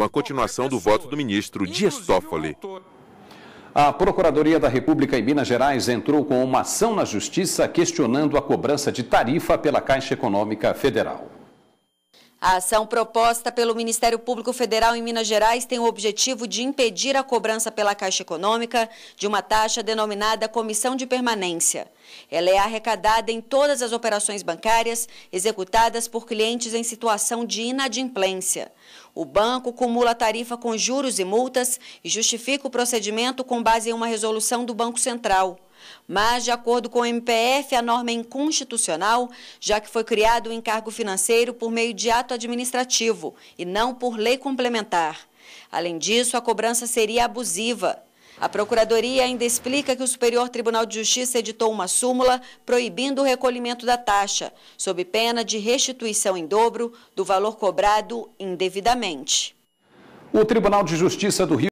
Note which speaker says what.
Speaker 1: com a continuação do voto do ministro Dias Toffoli. A Procuradoria da República em Minas Gerais entrou com uma ação na Justiça questionando a cobrança de tarifa pela Caixa Econômica Federal.
Speaker 2: A ação proposta pelo Ministério Público Federal em Minas Gerais tem o objetivo de impedir a cobrança pela Caixa Econômica de uma taxa denominada comissão de permanência. Ela é arrecadada em todas as operações bancárias executadas por clientes em situação de inadimplência. O banco cumula a tarifa com juros e multas e justifica o procedimento com base em uma resolução do Banco Central. Mas, de acordo com o MPF, a norma é inconstitucional, já que foi criado o um encargo financeiro por meio de ato administrativo e não por lei complementar. Além disso, a cobrança seria abusiva. A Procuradoria ainda explica que o Superior Tribunal de Justiça editou uma súmula proibindo o recolhimento da taxa, sob pena de restituição em dobro do valor cobrado indevidamente.
Speaker 1: O Tribunal de Justiça do Rio